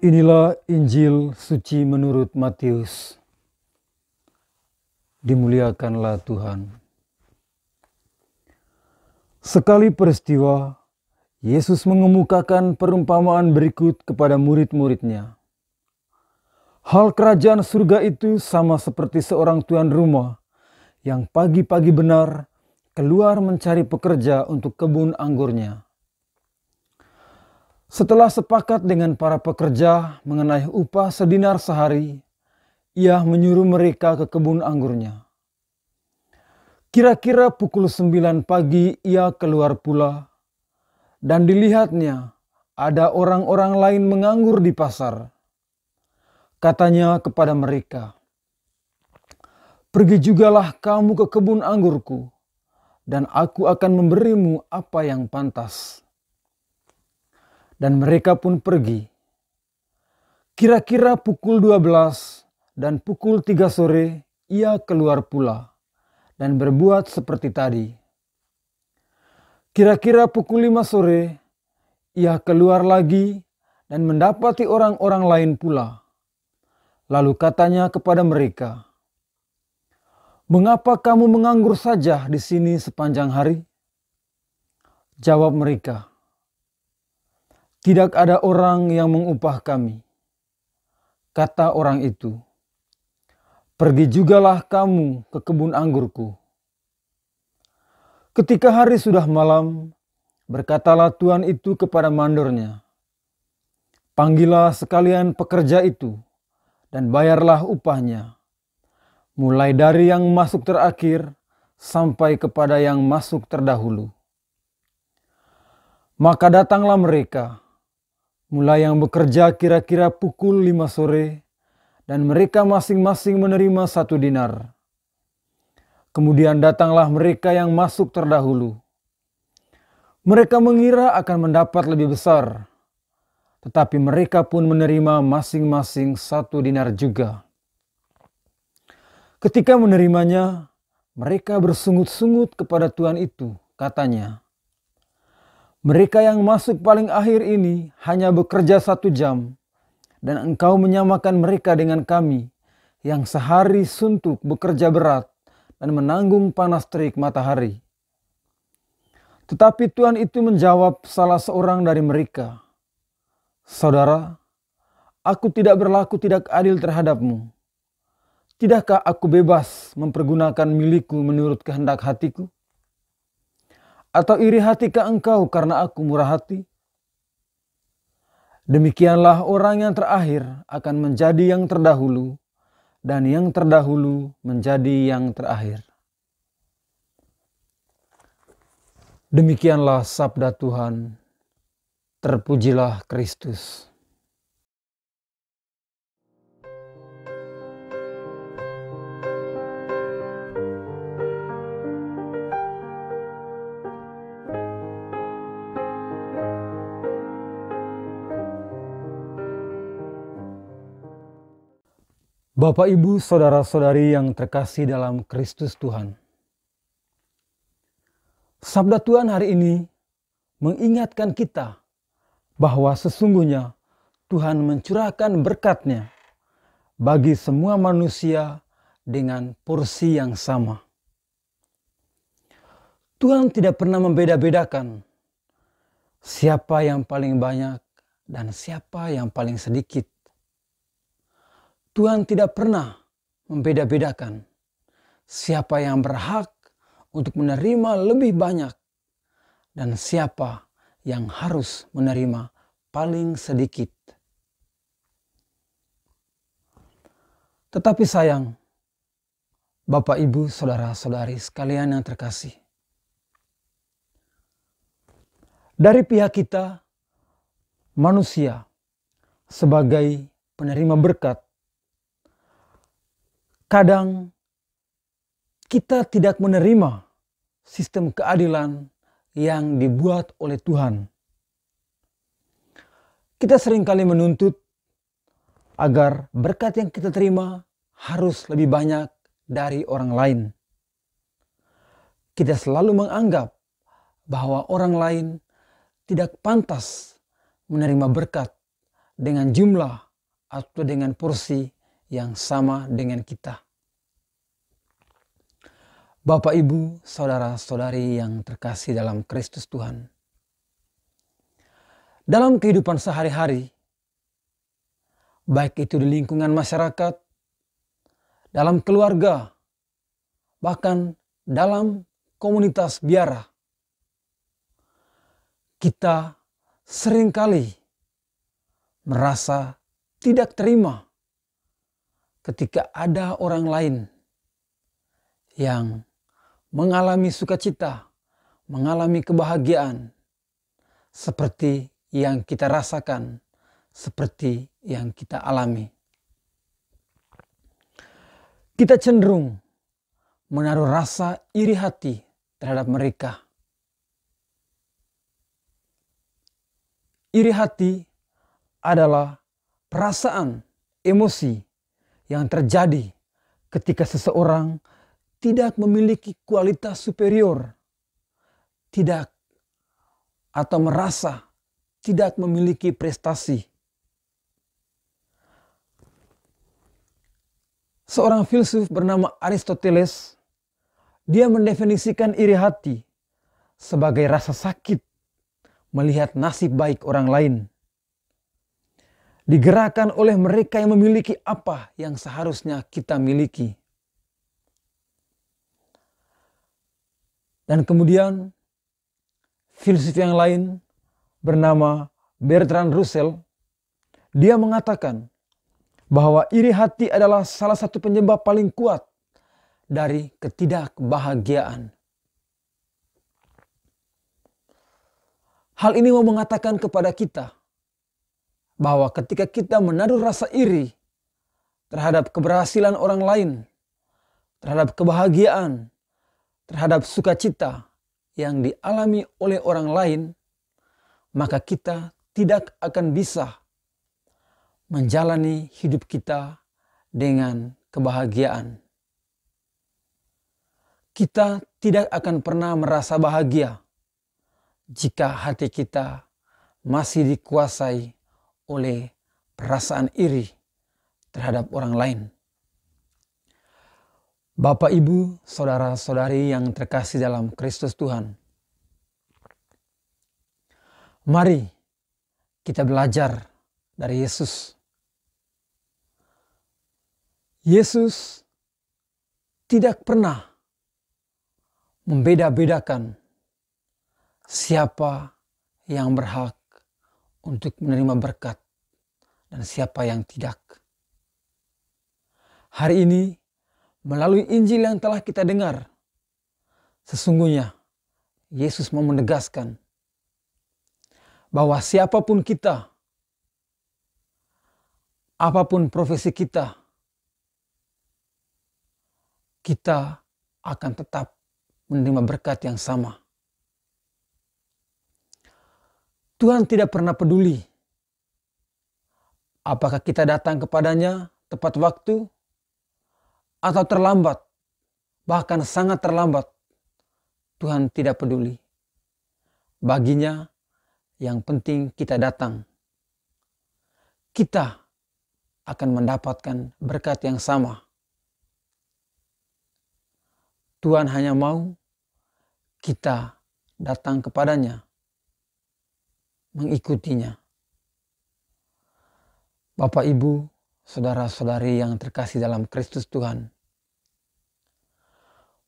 Inilah Injil suci menurut Matius. Dimuliakanlah Tuhan. Sekali peristiwa, Yesus mengemukakan perumpamaan berikut kepada murid-muridnya. Hal kerajaan surga itu sama seperti seorang tuan rumah yang pagi-pagi benar keluar mencari pekerja untuk kebun anggurnya. Setelah sepakat dengan para pekerja mengenai upah sedinar sehari, ia menyuruh mereka ke kebun anggurnya. Kira-kira pukul sembilan pagi ia keluar pula, dan dilihatnya ada orang-orang lain menganggur di pasar. Katanya kepada mereka, Pergi jugalah kamu ke kebun anggurku, dan aku akan memberimu apa yang pantas.' dan mereka pun pergi. Kira-kira pukul 12 dan pukul 3 sore ia keluar pula dan berbuat seperti tadi. Kira-kira pukul 5 sore ia keluar lagi dan mendapati orang-orang lain pula. Lalu katanya kepada mereka, "Mengapa kamu menganggur saja di sini sepanjang hari?" Jawab mereka, tidak ada orang yang mengupah kami. Kata orang itu, Pergi jugalah kamu ke kebun anggurku. Ketika hari sudah malam, berkatalah Tuhan itu kepada mandornya, Panggillah sekalian pekerja itu, dan bayarlah upahnya, mulai dari yang masuk terakhir sampai kepada yang masuk terdahulu. Maka datanglah mereka, mulai yang bekerja kira-kira pukul lima sore, dan mereka masing-masing menerima satu dinar. Kemudian datanglah mereka yang masuk terdahulu. Mereka mengira akan mendapat lebih besar, tetapi mereka pun menerima masing-masing satu dinar juga. Ketika menerimanya, mereka bersungut-sungut kepada Tuhan itu, katanya, mereka yang masuk paling akhir ini hanya bekerja satu jam, dan engkau menyamakan mereka dengan kami yang sehari suntuk bekerja berat dan menanggung panas terik matahari. Tetapi Tuhan itu menjawab salah seorang dari mereka, Saudara, aku tidak berlaku tidak adil terhadapmu. Tidakkah aku bebas mempergunakan milikku menurut kehendak hatiku? Atau iri hatikah engkau karena aku murah hati? Demikianlah orang yang terakhir akan menjadi yang terdahulu, dan yang terdahulu menjadi yang terakhir. Demikianlah sabda Tuhan. Terpujilah Kristus. Bapak, Ibu, saudara-saudari yang terkasih dalam Kristus Tuhan. Sabda Tuhan hari ini mengingatkan kita bahwa sesungguhnya Tuhan mencurahkan berkatnya bagi semua manusia dengan porsi yang sama. Tuhan tidak pernah membeda-bedakan siapa yang paling banyak dan siapa yang paling sedikit. Tuhan tidak pernah membeda-bedakan siapa yang berhak untuk menerima lebih banyak dan siapa yang harus menerima paling sedikit. Tetapi sayang, Bapak, Ibu, saudara-saudari sekalian yang terkasih, dari pihak kita, manusia sebagai penerima berkat kadang kita tidak menerima sistem keadilan yang dibuat oleh Tuhan. Kita seringkali menuntut agar berkat yang kita terima harus lebih banyak dari orang lain. Kita selalu menganggap bahwa orang lain tidak pantas menerima berkat dengan jumlah atau dengan porsi yang sama dengan kita. Bapak, Ibu, saudara-saudari yang terkasih dalam Kristus Tuhan. Dalam kehidupan sehari-hari, baik itu di lingkungan masyarakat, dalam keluarga, bahkan dalam komunitas biara, kita seringkali merasa tidak terima ketika ada orang lain yang mengalami sukacita, mengalami kebahagiaan seperti yang kita rasakan, seperti yang kita alami. Kita cenderung menaruh rasa iri hati terhadap mereka. Iri hati adalah perasaan, emosi yang terjadi ketika seseorang tidak memiliki kualitas superior, tidak atau merasa tidak memiliki prestasi. Seorang filsuf bernama Aristoteles, dia mendefinisikan iri hati sebagai rasa sakit melihat nasib baik orang lain digerakkan oleh mereka yang memiliki apa yang seharusnya kita miliki. Dan kemudian filsuf yang lain bernama Bertrand Russell, dia mengatakan bahwa iri hati adalah salah satu penyebab paling kuat dari ketidakbahagiaan. Hal ini mau mengatakan kepada kita bahwa ketika kita menaruh rasa iri terhadap keberhasilan orang lain, terhadap kebahagiaan, terhadap sukacita yang dialami oleh orang lain, maka kita tidak akan bisa menjalani hidup kita dengan kebahagiaan. Kita tidak akan pernah merasa bahagia jika hati kita masih dikuasai oleh perasaan iri terhadap orang lain. Bapak, Ibu, saudara-saudari yang terkasih dalam Kristus Tuhan. Mari kita belajar dari Yesus. Yesus tidak pernah membeda-bedakan siapa yang berhak untuk menerima berkat dan siapa yang tidak. Hari ini, melalui Injil yang telah kita dengar, sesungguhnya Yesus mau menegaskan bahwa siapapun kita, apapun profesi kita, kita akan tetap menerima berkat yang sama. Tuhan tidak pernah peduli apakah kita datang kepadanya tepat waktu atau terlambat, bahkan sangat terlambat. Tuhan tidak peduli. Baginya, yang penting kita datang. Kita akan mendapatkan berkat yang sama. Tuhan hanya mau kita datang kepadanya mengikutinya. Bapak, Ibu, saudara-saudari yang terkasih dalam Kristus Tuhan.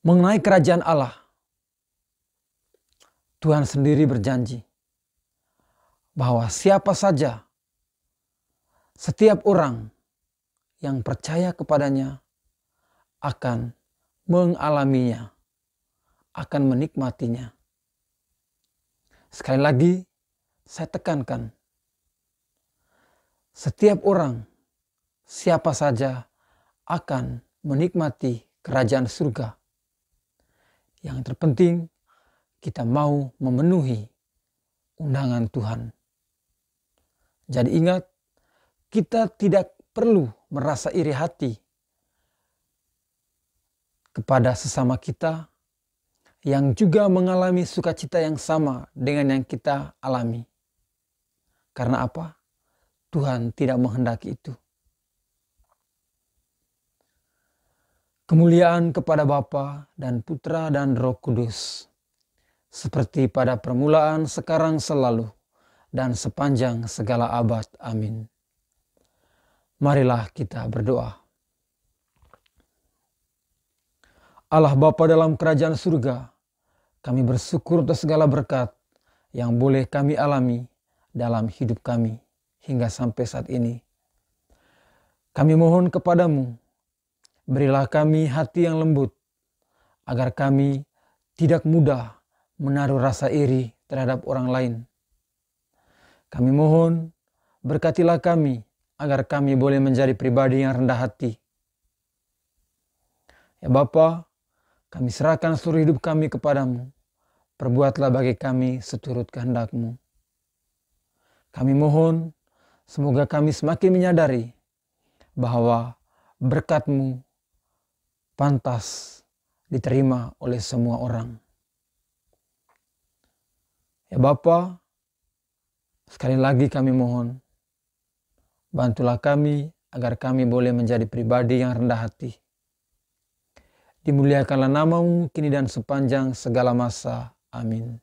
Mengenai kerajaan Allah, Tuhan sendiri berjanji bahwa siapa saja, setiap orang yang percaya kepadanya akan mengalaminya, akan menikmatinya. Sekali lagi, saya tekankan, setiap orang, siapa saja, akan menikmati kerajaan surga. Yang terpenting, kita mau memenuhi undangan Tuhan. Jadi, ingat, kita tidak perlu merasa iri hati kepada sesama kita yang juga mengalami sukacita yang sama dengan yang kita alami. Karena apa? Tuhan tidak menghendaki itu. Kemuliaan kepada Bapa dan Putra dan Roh Kudus, seperti pada permulaan, sekarang, selalu, dan sepanjang segala abad. Amin. Marilah kita berdoa. Allah Bapa dalam kerajaan surga, kami bersyukur atas segala berkat yang boleh kami alami dalam hidup kami hingga sampai saat ini. Kami mohon kepadamu, berilah kami hati yang lembut, agar kami tidak mudah menaruh rasa iri terhadap orang lain. Kami mohon, berkatilah kami, agar kami boleh menjadi pribadi yang rendah hati. Ya Bapa, kami serahkan seluruh hidup kami kepadamu. Perbuatlah bagi kami seturut kehendakmu. Kami mohon semoga kami semakin menyadari bahwa berkatmu pantas diterima oleh semua orang. Ya Bapa, sekali lagi kami mohon, bantulah kami agar kami boleh menjadi pribadi yang rendah hati. Dimuliakanlah namamu kini dan sepanjang segala masa. Amin.